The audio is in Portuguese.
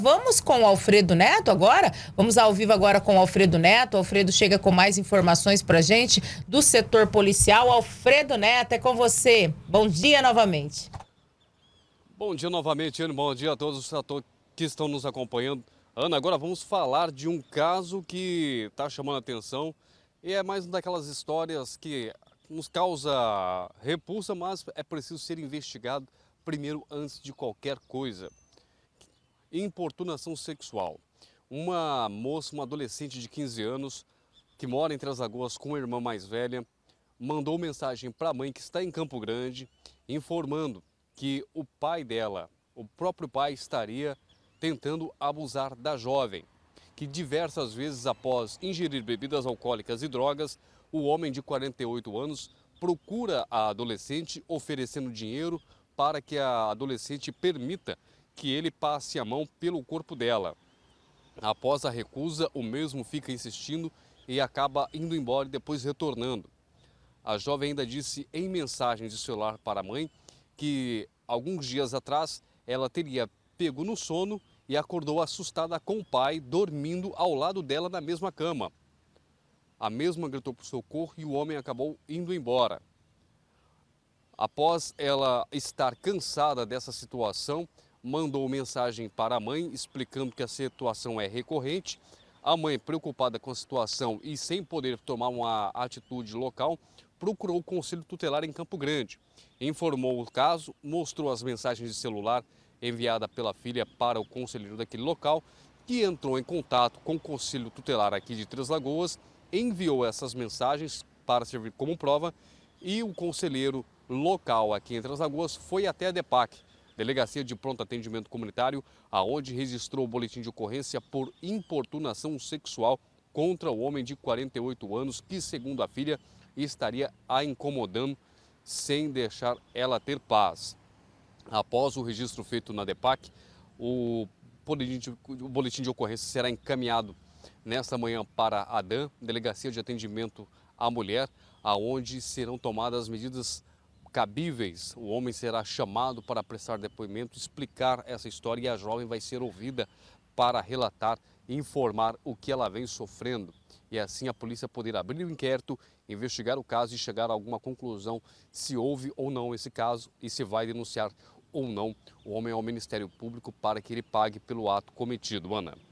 vamos com o Alfredo Neto agora. Vamos ao vivo agora com o Alfredo Neto. O Alfredo chega com mais informações a gente do setor policial. Alfredo Neto, é com você. Bom dia novamente. Bom dia novamente, Ana. Bom dia a todos os que estão nos acompanhando. Ana, agora vamos falar de um caso que está chamando a atenção e é mais uma daquelas histórias que nos causa repulsa, mas é preciso ser investigado primeiro antes de qualquer coisa importunação sexual. Uma moça, uma adolescente de 15 anos, que mora em Três Lagoas com a irmã mais velha, mandou mensagem para a mãe que está em Campo Grande, informando que o pai dela, o próprio pai, estaria tentando abusar da jovem, que diversas vezes após ingerir bebidas alcoólicas e drogas, o homem de 48 anos procura a adolescente oferecendo dinheiro para que a adolescente permita que ele passe a mão pelo corpo dela. Após a recusa, o mesmo fica insistindo e acaba indo embora e depois retornando. A jovem ainda disse em mensagem de celular para a mãe que alguns dias atrás ela teria pego no sono e acordou assustada com o pai dormindo ao lado dela na mesma cama. A mesma gritou por socorro e o homem acabou indo embora. Após ela estar cansada dessa situação, mandou mensagem para a mãe explicando que a situação é recorrente. A mãe, preocupada com a situação e sem poder tomar uma atitude local, procurou o Conselho Tutelar em Campo Grande. Informou o caso, mostrou as mensagens de celular enviada pela filha para o conselheiro daquele local, que entrou em contato com o Conselho Tutelar aqui de Três Lagoas, enviou essas mensagens para servir como prova e o conselheiro local aqui em Três Lagoas foi até a DEPAC Delegacia de Pronto Atendimento Comunitário, aonde registrou o boletim de ocorrência por importunação sexual contra o homem de 48 anos, que, segundo a filha, estaria a incomodando sem deixar ela ter paz. Após o registro feito na DEPAC, o boletim de, ocorrência será encaminhado nesta manhã para a DAM, Delegacia de Atendimento à Mulher, aonde serão tomadas medidas cabíveis, o homem será chamado para prestar depoimento, explicar essa história e a jovem vai ser ouvida para relatar e informar o que ela vem sofrendo. E assim a polícia poderá abrir o um inquérito, investigar o caso e chegar a alguma conclusão se houve ou não esse caso e se vai denunciar ou não o homem ao Ministério Público para que ele pague pelo ato cometido. Ana.